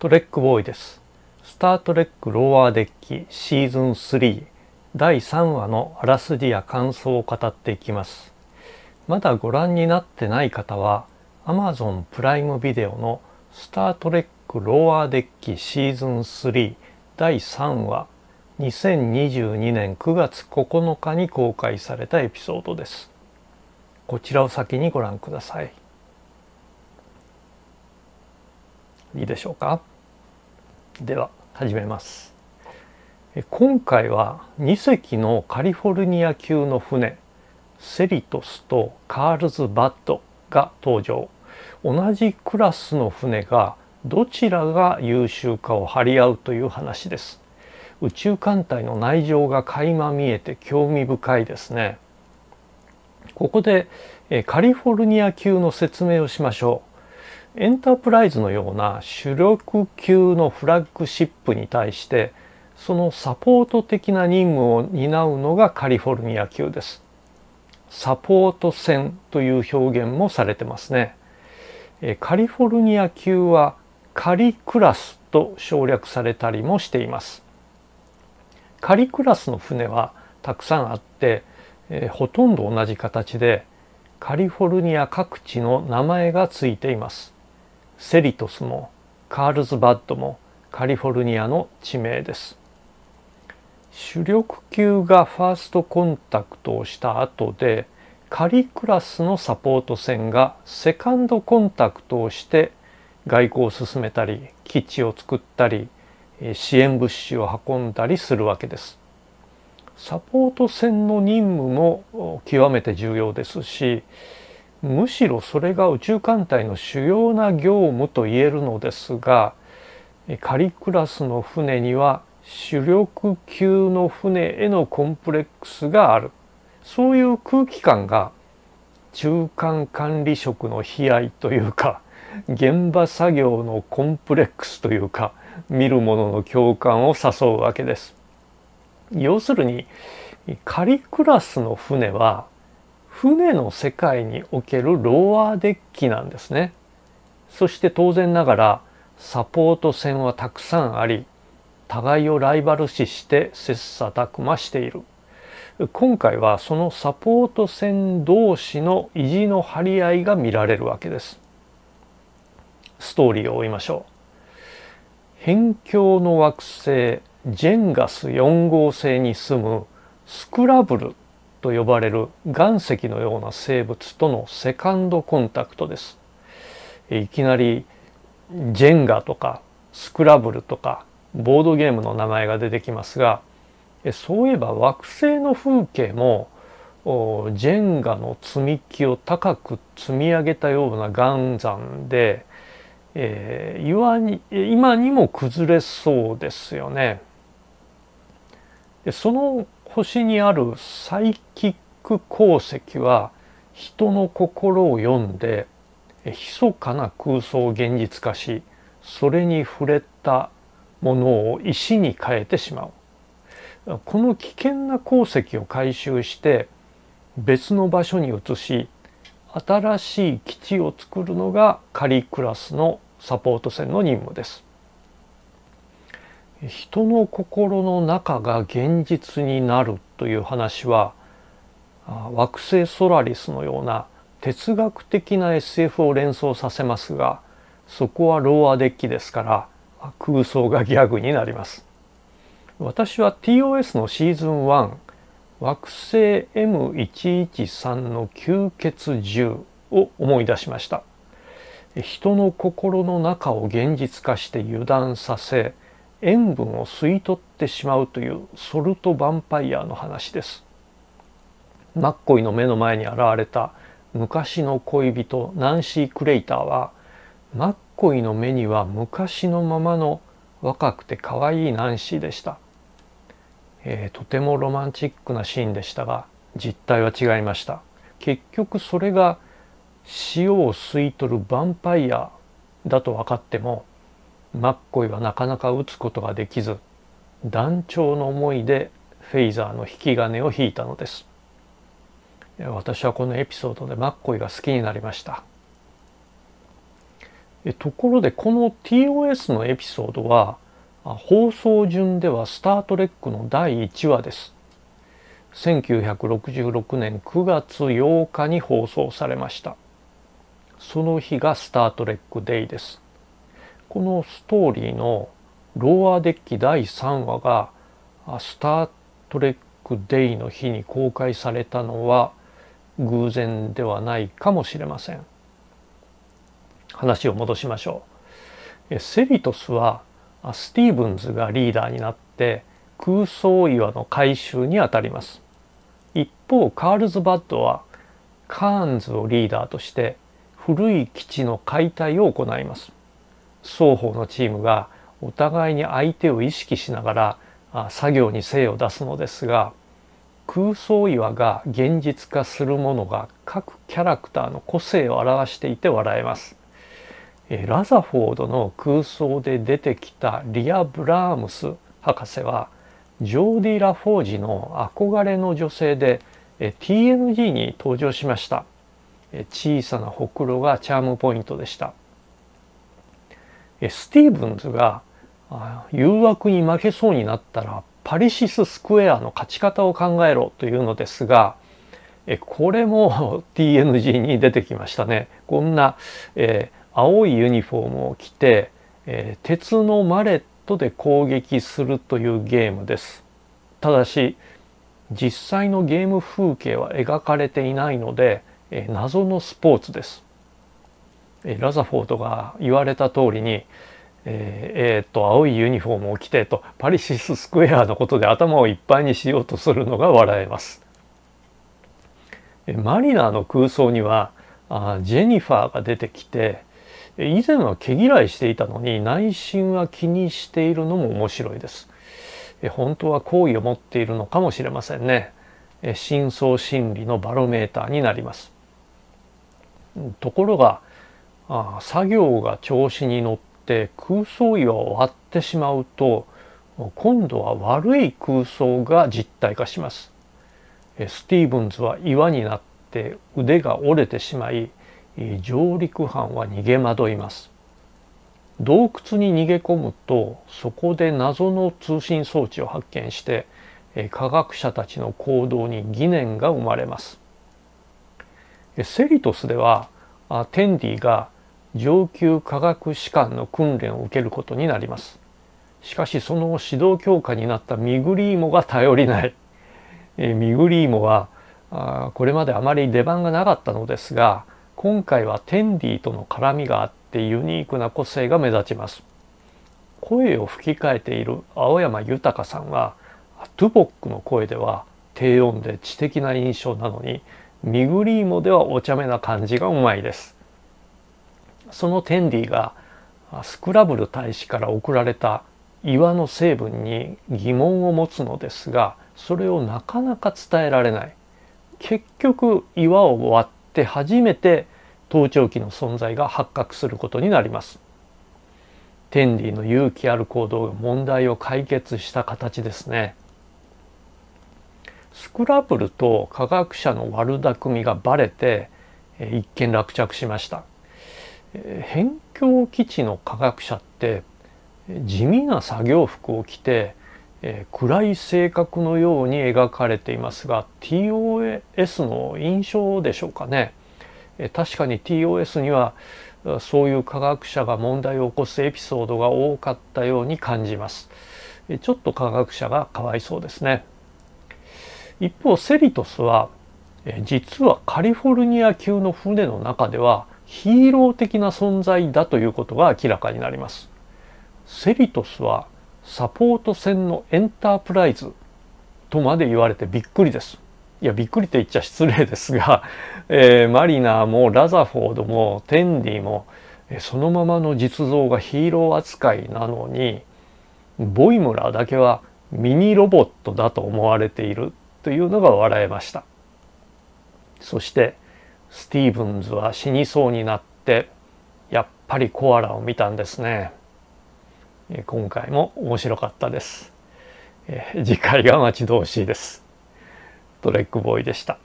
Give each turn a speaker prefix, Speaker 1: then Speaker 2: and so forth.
Speaker 1: トレックボーイです。スタートレックローワーデッキシーズン3第3話のあらすじや感想を語っていきます。まだご覧になってない方は Amazon プライムビデオのスタートレックローワーデッキシーズン3第3話2022年9月9日に公開されたエピソードです。こちらを先にご覧ください。いいでしょうかでは始めます今回は2隻のカリフォルニア級の船セリトスとカールズバッドが登場同じクラスの船がどちらが優秀かを張り合うという話です宇宙艦隊の内情が垣間見えて興味深いですねここでカリフォルニア級の説明をしましょうエンタープライズのような主力級のフラッグシップに対してそのサポート的な任務を担うのがカリフォルニア級です。サポート船という表現もされてますね。カリフォルニア級はカリクラスと省略されたりもしています。カリクラスの船はたくさんあって、えほとんど同じ形でカリフォルニア各地の名前がついています。セリトスもカールズバッドもカリフォルニアの地名です主力級がファーストコンタクトをした後でカリクラスのサポート船がセカンドコンタクトをして外交を進めたり基地を作ったり支援物資を運んだりするわけです。サポート船の任務も極めて重要ですしむしろそれが宇宙艦隊の主要な業務と言えるのですがカリクラスの船には主力級の船へのコンプレックスがあるそういう空気感が中間管理職の悲哀というか現場作業のコンプレックスというか見る者の共感を誘うわけです。要するにカリクラスの船は船の世界におけるローアーデッキなんですね。そして当然ながらサポート船はたくさんあり互いをライバル視して切磋琢磨している。今回はそのサポート船同士の意地の張り合いが見られるわけです。ストーリーを追いましょう。辺境の惑星ジェンガス4号星に住むスクラブルと呼ばれる岩石のような生物とのセカンドコンタクトです。いきなりジェンガとかスクラブルとかボードゲームの名前が出てきますがそういえば惑星の風景もジェンガの積み木を高く積み上げたような岩山で、えー、岩に今にも崩れそうですよね。でその星にあるサイキック鉱石は人の心を読んで密かな空想を現実化しそれに触れたものを石に変えてしまうこの危険な鉱石を回収して別の場所に移し新しい基地を作るのがカリクラスのサポート船の任務です。人の心の中が現実になるという話は惑星ソラリスのような哲学的な SF を連想させますがそこはローアデッキですから空想がギャグになります私は TOS のシーズン1惑星 M113 の吸血獣を思い出しました人の心の中を現実化して油断させ塩分を吸い取ってしまうというソルトヴァンパイアの話ですマッコイの目の前に現れた昔の恋人ナンシー・クレイターはマッコイの目には昔のままの若くて可愛いナンシーでした、えー、とてもロマンチックなシーンでしたが実態は違いました結局それが塩を吸い取るヴァンパイアだと分かってもマッコイはなかなか撃つことができず断腸の思いでフェイザーの引き金を引いたのです私はこのエピソードでマッコイが好きになりましたところでこの TOS のエピソードは放送順では「スター・トレック」の第1話です1966年9月8日に放送されましたその日が「スター・トレック・デイ」ですこのストーリーのローアデッキ第3話が「スター・トレック・デイ」の日に公開されたのは偶然ではないかもしれません。話を戻しましょう。セリトスはスティーブンズがリーダーになって空想岩の回収にあたります。一方カールズバッドはカーンズをリーダーとして古い基地の解体を行います。双方のチームがお互いに相手を意識しながら作業に精を出すのですが空想岩が現実化するものが各キャラクターの個性を表していて笑えます。ラザフォードの空想で出てきたリア・ブラームス博士はジョーディ・ラフォージの憧れの女性で TNG に登場しました。小さなほくろがチャームポイントでした。スティーブンズが誘惑に負けそうになったらパリシススクエアの勝ち方を考えろというのですがこれも TNG に出てきましたね。こんな、えー、青いユニフォームを着て、えー、鉄のマレットで攻撃するというゲームです。ただし実際のゲーム風景は描かれていないので、えー、謎のスポーツです。ラザフォードが言われた通りにえー、えー、と青いユニフォームを着てとパリシススクエアのことで頭をいっぱいにしようとするのが笑えます。マリナーの空想にはあジェニファーが出てきて以前は毛嫌いしていたのに内心は気にしているのも面白いです。本当は好意を持っているのかもしれませんね。深層心理のバロメーターになります。ところがあ作業が調子に乗って空想岩を割ってしまうと今度は悪い空想が実体化しますスティーブンズは岩になって腕が折れてしまい上陸班は逃げ惑います洞窟に逃げ込むとそこで謎の通信装置を発見して科学者たちの行動に疑念が生まれますセリトスではテンディが上級科学士官の訓練を受けることになりますしかしその指導教官になったミグリーモが頼りない、えー、ミグリーモはあこれまであまり出番がなかったのですが今回はテンディとの絡みがあってユニークな個性が目立ちます声を吹き替えている青山豊さんはトゥボックの声では低音で知的な印象なのにミグリーモではお茶目な感じがうまいですそのテンディがスクラブル大使から送られた岩の成分に疑問を持つのですがそれをなかなか伝えられない結局岩を割って初めて盗聴器の存在が発覚することになりますテンディの勇気ある行動が問題を解決した形ですねスクラブルと科学者の悪巧みがバレて一件落着しました辺境基地の科学者って地味な作業服を着て、暗い性格のように描かれていますが TOS の印象でしょうかね、確かに TOS にはそういう科学者が問題を起こすエピソードが多かったように感じます、ちょっと科学者がかわいそうですね一方セリトスは実はカリフォルニア級の船の中ではヒーロー的な存在だということが明らかになりますセリトスはサポート船のエンタープライズとまで言われてびっくりですいやびっくりと言っちゃ失礼ですが、えー、マリナーもラザフォードもテンディもそのままの実像がヒーロー扱いなのにボイムラーだけはミニロボットだと思われているというのが笑えましたそしてスティーブンズは死にそうになってやっぱりコアラを見たんですね今回も面白かったです次回が待ち遠しいですトレックボーイでした